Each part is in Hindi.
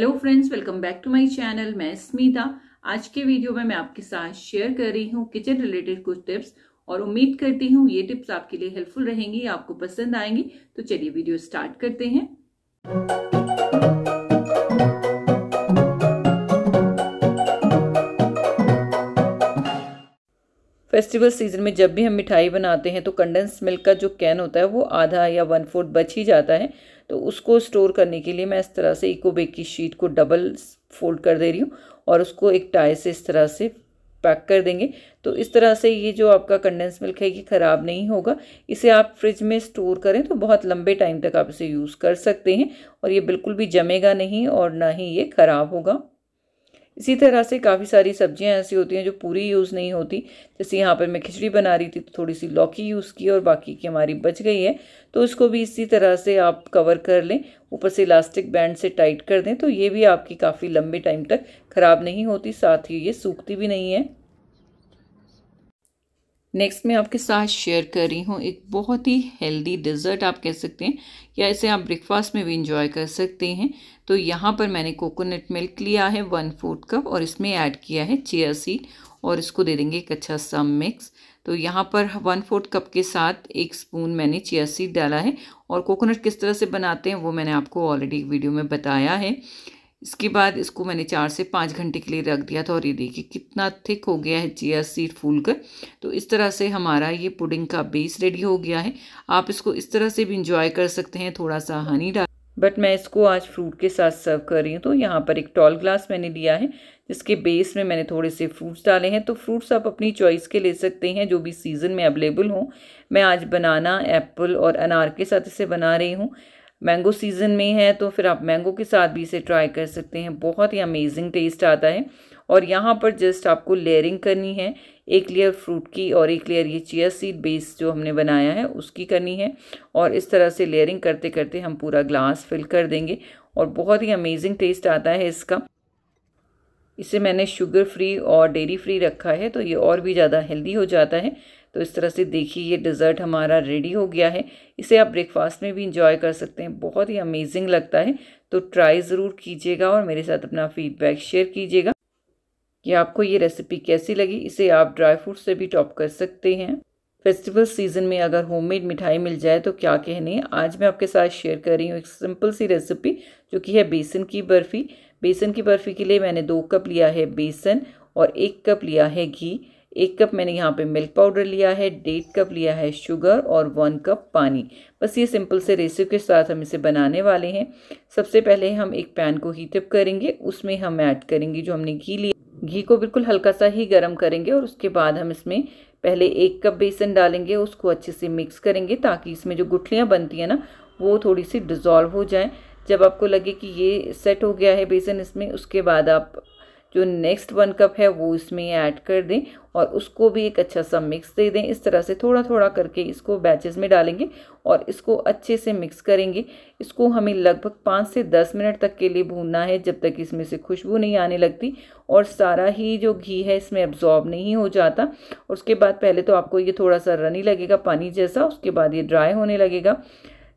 hello friends welcome back to my channel मैं स्मिता आज के वीडियो में मैं आपके साथ शेयर कर रही हूँ किचन रिलेटेड कुछ टिप्स और उम्मीद करती हूँ ये टिप्स आपके लिए हेल्पफुल रहेंगी आपको पसंद आएंगी तो चलिए वीडियो स्टार्ट करते हैं फेस्टिवल सीज़न में जब भी हम मिठाई बनाते हैं तो कंडेंस मिल्क का जो कैन होता है वो आधा या वन फोर्थ बच ही जाता है तो उसको स्टोर करने के लिए मैं इस तरह से इको बेक की शीट को डबल फोल्ड कर दे रही हूँ और उसको एक टाई से इस तरह से पैक कर देंगे तो इस तरह से ये जो आपका कंडेंस मिल्क है ये ख़राब नहीं होगा इसे आप फ्रिज में स्टोर करें तो बहुत लंबे टाइम तक आप इसे यूज़ कर सकते हैं और ये बिल्कुल भी जमेगा नहीं और ना ही ये ख़राब होगा इसी तरह से काफ़ी सारी सब्जियां ऐसी होती हैं जो पूरी यूज़ नहीं होती जैसे यहाँ पर मैं खिचड़ी बना रही थी तो थोड़ी सी लौकी यूज़ की और बाकी की हमारी बच गई है तो उसको भी इसी तरह से आप कवर कर लें ऊपर से इलास्टिक बैंड से टाइट कर दें तो ये भी आपकी काफ़ी लंबे टाइम तक ख़राब नहीं होती साथ ही ये सूखती भी नहीं है नेक्स्ट मैं आपके साथ शेयर कर रही हूँ एक बहुत ही हेल्दी डिज़र्ट आप कह सकते हैं या इसे आप ब्रेकफास्ट में भी इंजॉय कर सकते हैं तो यहाँ पर मैंने कोकोनट मिल्क लिया है वन फोर्थ कप और इसमें ऐड किया है चिया सीड और इसको दे देंगे एक अच्छा सा मिक्स तो यहाँ पर वन फोर्थ कप के साथ एक स्पून मैंने चिया सीड डाला है और कोकोनट किस तरह से बनाते हैं वो मैंने आपको ऑलरेडी वीडियो में बताया है इसके बाद इसको मैंने चार से पाँच घंटे के लिए रख दिया था और ये देखिए कितना थिक हो गया है चिया सीड फूल कर तो इस तरह से हमारा ये पुडिंग का बेस रेडी हो गया है आप इसको इस तरह से भी इंजॉय कर सकते हैं थोड़ा सा हनी डाल बट मैं इसको आज फ्रूट के साथ सर्व कर रही हूँ तो यहाँ पर एक टॉल ग्लास मैंने लिया है जिसके बेस में मैंने थोड़े से फ्रूट्स डाले हैं तो फ्रूट्स आप अपनी चॉइस के ले सकते हैं जो भी सीज़न में अवेलेबल हों मैं आज बनाना एप्पल और अनार के साथ इसे बना रही हूँ मैंगो सीज़न में है तो फिर आप मैंगो के साथ भी इसे ट्राई कर सकते हैं बहुत ही अमेजिंग टेस्ट आता है और यहाँ पर जस्ट आपको लेयरिंग करनी है एक लेयर फ्रूट की और एक लेयर ये चिया सीड बेस जो हमने बनाया है उसकी करनी है और इस तरह से लेयरिंग करते करते हम पूरा ग्लास फिल कर देंगे और बहुत ही अमेजिंग टेस्ट आता है इसका इसे मैंने शुगर फ्री और डेरी फ्री रखा है तो ये और भी ज़्यादा हेल्दी हो जाता है तो इस तरह से देखिए ये डिज़र्ट हमारा रेडी हो गया है इसे आप ब्रेकफास्ट में भी इंजॉय कर सकते हैं बहुत ही अमेजिंग लगता है तो ट्राई ज़रूर कीजिएगा और मेरे साथ अपना फीडबैक शेयर कीजिएगा कि आपको ये रेसिपी कैसी लगी इसे आप ड्राई फ्रूट से भी टॉप कर सकते हैं फेस्टिवल सीज़न में अगर होममेड मिठाई मिल जाए तो क्या कहने आज मैं आपके साथ शेयर कर रही हूँ एक सिंपल सी रेसिपी जो कि है बेसन की बर्फ़ी बेसन की बर्फ़ी के लिए मैंने दो कप लिया है बेसन और एक कप लिया है घी एक कप मैंने यहाँ पे मिल्क पाउडर लिया है डेढ़ कप लिया है शुगर और वन कप पानी बस ये सिंपल से रेसिपी के साथ हम इसे बनाने वाले हैं सबसे पहले हम एक पैन को हीटअप करेंगे उसमें हम ऐड करेंगे जो हमने घी लिया घी को बिल्कुल हल्का सा ही गर्म करेंगे और उसके बाद हम इसमें पहले एक कप बेसन डालेंगे उसको अच्छे से मिक्स करेंगे ताकि इसमें जो गुठलियाँ बनती हैं ना वो थोड़ी सी डिज़ोल्व हो जाएँ जब आपको लगे कि ये सेट हो गया है बेसन इसमें उसके बाद आप जो नेक्स्ट वन कप है वो इसमें ऐड कर दें और उसको भी एक अच्छा सा मिक्स दे दें इस तरह से थोड़ा थोड़ा करके इसको बैचेस में डालेंगे और इसको अच्छे से मिक्स करेंगे इसको हमें लगभग पाँच से दस मिनट तक के लिए भूनना है जब तक इसमें से खुशबू नहीं आने लगती और सारा ही जो घी है इसमें एब्जॉर्ब नहीं हो जाता उसके बाद पहले तो आपको ये थोड़ा सा रनी लगेगा पानी जैसा उसके बाद ये ड्राई होने लगेगा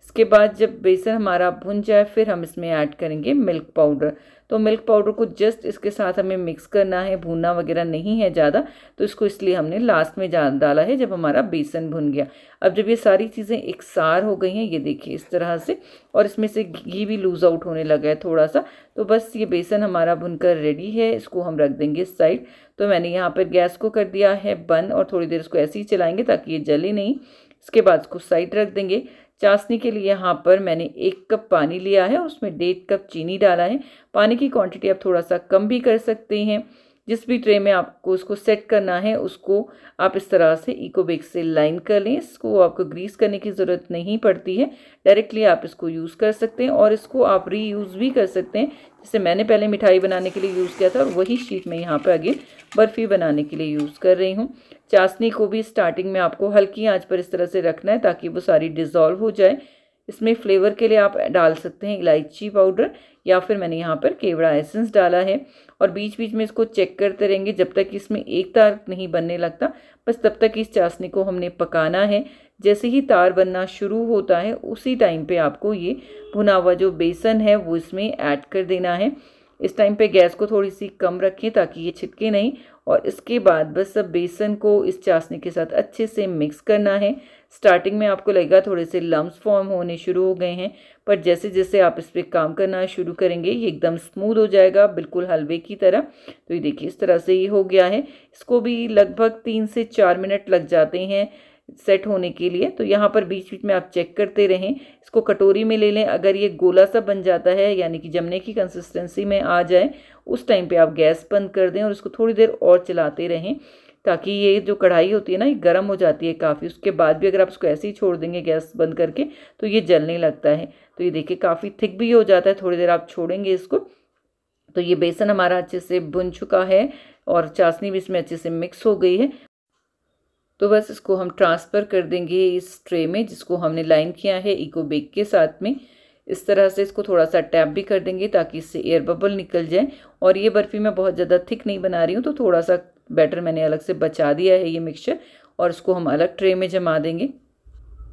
इसके बाद जब बेसन हमारा भुन जाए फिर हम इसमें ऐड करेंगे मिल्क पाउडर तो मिल्क पाउडर को जस्ट इसके साथ हमें मिक्स करना है भूनना वगैरह नहीं है ज़्यादा तो इसको इसलिए हमने लास्ट में डाला है जब हमारा बेसन भुन गया अब जब ये सारी चीज़ें एकसार हो गई हैं ये देखिए इस तरह से और इसमें से घी भी लूज़ आउट होने लगा है थोड़ा सा तो बस ये बेसन हमारा भुनकर रेडी है इसको हम रख देंगे इस साइड तो मैंने यहाँ पर गैस को कर दिया है बंद और थोड़ी देर इसको ऐसे ही चलाएँगे ताकि ये जले नहीं इसके बाद इसको साइड रख देंगे चाशनी के लिए यहाँ पर मैंने एक कप पानी लिया है उसमें डेढ़ कप चीनी डाला है पानी की क्वांटिटी आप थोड़ा सा कम भी कर सकते हैं जिस भी ट्रे में आपको उसको सेट करना है उसको आप इस तरह से इको बेग से लाइन कर लें इसको आपको ग्रीस करने की ज़रूरत नहीं पड़ती है डायरेक्टली आप इसको यूज़ कर सकते हैं और इसको आप रीयूज़ भी कर सकते हैं जैसे मैंने पहले मिठाई बनाने के लिए यूज़ किया था और वही शीट मैं यहाँ पर आगे बर्फ़ी बनाने के लिए यूज़ कर रही हूँ चाशनी को भी स्टार्टिंग में आपको हल्की आँच पर इस तरह से रखना है ताकि वो सारी डिज़ोल्व हो जाए इसमें फ्लेवर के लिए आप डाल सकते हैं इलायची पाउडर या फिर मैंने यहाँ पर केवड़ा एसेंस डाला है और बीच बीच में इसको चेक करते रहेंगे जब तक इसमें एक तार नहीं बनने लगता बस तब तक इस चाशनी को हमने पकाना है जैसे ही तार बनना शुरू होता है उसी टाइम पे आपको ये भुना हुआ जो बेसन है वो इसमें ऐड कर देना है इस टाइम पे गैस को थोड़ी सी कम रखें ताकि ये छिटके नहीं और इसके बाद बस सब बेसन को इस चाशनी के साथ अच्छे से मिक्स करना है स्टार्टिंग में आपको लगेगा थोड़े से लम्ब फॉर्म होने शुरू हो गए हैं पर जैसे जैसे आप इस पर काम करना शुरू करेंगे ये एकदम स्मूथ हो जाएगा बिल्कुल हलवे की तरह तो ये देखिए इस तरह से ये हो गया है इसको भी लगभग तीन से चार मिनट लग जाते हैं सेट होने के लिए तो यहाँ पर बीच बीच में आप चेक करते रहें इसको कटोरी में ले लें अगर ये गोला सा बन जाता है यानी कि जमने की कंसिस्टेंसी में आ जाए उस टाइम पे आप गैस बंद कर दें और इसको थोड़ी देर और चलाते रहें ताकि ये जो कढ़ाई होती है ना ये गर्म हो जाती है काफ़ी उसके बाद भी अगर आप उसको ऐसे ही छोड़ देंगे गैस बंद करके तो ये जलने लगता है तो ये देखिए काफ़ी थिक भी हो जाता है थोड़ी देर आप छोड़ेंगे इसको तो ये बेसन हमारा अच्छे से बुन चुका है और चाशनी भी इसमें अच्छे से मिक्स हो गई है तो बस इसको हम ट्रांसफ़र कर देंगे इस ट्रे में जिसको हमने लाइन किया है इको बेग के साथ में इस तरह से इसको थोड़ा सा टैप भी कर देंगे ताकि इससे एयर बबल निकल जाए और ये बर्फ़ी मैं बहुत ज़्यादा थिक नहीं बना रही हूँ तो थोड़ा सा बैटर मैंने अलग से बचा दिया है ये मिक्सचर और इसको हम अलग ट्रे में जमा देंगे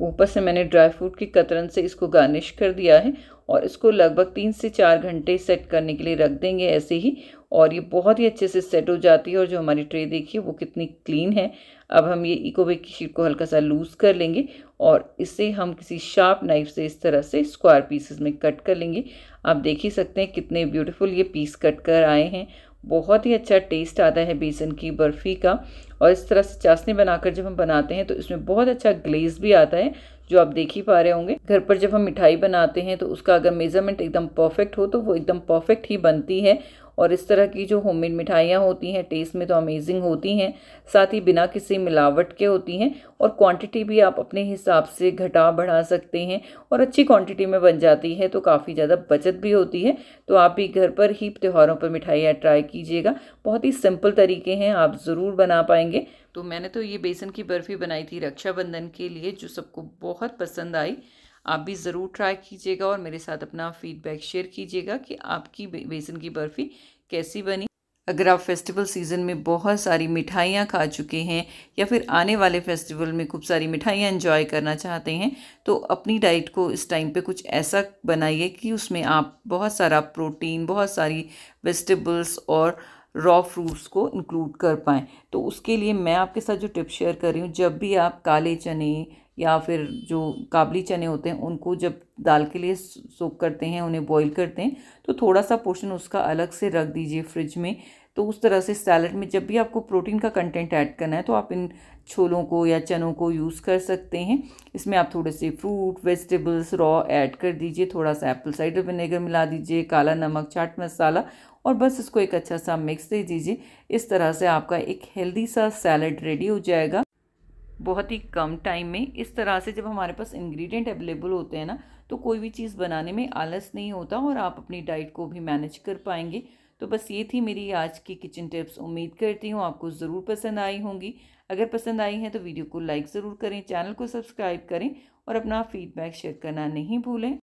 ऊपर से मैंने ड्राई फ्रूट की कतरन से इसको गार्निश कर दिया है और इसको लगभग तीन से चार घंटे सेट करने के लिए रख देंगे ऐसे ही और ये बहुत ही अच्छे से सेट हो जाती है और जो हमारी ट्रे देखिए वो कितनी क्लीन है अब हम ये इकोबेक की शीट को हल्का सा लूज़ कर लेंगे और इसे हम किसी शार्प नाइफ से इस तरह से स्क्वायर पीसेस में कट कर लेंगे आप देख ही सकते हैं कितने ब्यूटीफुल ये पीस कट कर आए हैं बहुत ही अच्छा टेस्ट आता है बेसन की बर्फ़ी का और इस तरह से चाशनी बनाकर जब हम बनाते हैं तो इसमें बहुत अच्छा ग्लेज भी आता है जो आप देख ही पा रहे होंगे घर पर जब हम मिठाई बनाते हैं तो उसका अगर मेज़रमेंट एकदम परफेक्ट हो तो वो एकदम परफेक्ट ही बनती है और इस तरह की जो होममेड मिठाइयाँ होती हैं टेस्ट में तो अमेजिंग होती हैं साथ ही बिना किसी मिलावट के होती हैं और क्वांटिटी भी आप अपने हिसाब से घटा बढ़ा सकते हैं और अच्छी क्वांटिटी में बन जाती है तो काफ़ी ज़्यादा बचत भी होती है तो आप भी घर पर ही त्यौहारों पर मिठाइयाँ ट्राई कीजिएगा बहुत ही सिंपल तरीके हैं आप ज़रूर बना पाएंगे तो मैंने तो ये बेसन की बर्फ़ी बनाई थी रक्षाबंधन के लिए जो सबको बहुत पसंद आई आप भी ज़रूर ट्राई कीजिएगा और मेरे साथ अपना फीडबैक शेयर कीजिएगा कि आपकी बेसन की बर्फ़ी कैसी बनी अगर आप फेस्टिवल सीज़न में बहुत सारी मिठाइयाँ खा चुके हैं या फिर आने वाले फेस्टिवल में खूब सारी मिठाइयाँ इन्जॉय करना चाहते हैं तो अपनी डाइट को इस टाइम पे कुछ ऐसा बनाइए कि उसमें आप बहुत सारा प्रोटीन बहुत सारी वेजिटेबल्स और रॉ फ्रूट्स को इंक्लूड कर पाएँ तो उसके लिए मैं आपके साथ जो टिप शेयर कर रही हूँ जब भी आप काले चने या फिर जो काबली चने होते हैं उनको जब दाल के लिए सोक करते हैं उन्हें बॉईल करते हैं तो थोड़ा सा पोर्शन उसका अलग से रख दीजिए फ्रिज में तो उस तरह से सैलड में जब भी आपको प्रोटीन का कंटेंट ऐड करना है तो आप इन छोलों को या चनों को यूज़ कर सकते हैं इसमें आप थोड़े से फ्रूट वेजिटेबल्स रॉ ऐड कर दीजिए थोड़ा सा एप्पल साइडर विनेगर मिला दीजिए काला नमक चाट मसाला और बस इसको एक अच्छा सा मिक्स दे दीजिए इस तरह से आपका एक हेल्दी सा सैलड रेडी हो जाएगा बहुत ही कम टाइम में इस तरह से जब हमारे पास इंग्रेडिएंट अवेलेबल होते हैं ना तो कोई भी चीज़ बनाने में आलस नहीं होता और आप अपनी डाइट को भी मैनेज कर पाएंगे तो बस ये थी मेरी आज की किचन टिप्स उम्मीद करती हूँ आपको ज़रूर पसंद आई होंगी अगर पसंद आई है तो वीडियो को लाइक ज़रूर करें चैनल को सब्सक्राइब करें और अपना फीडबैक शेयर करना नहीं भूलें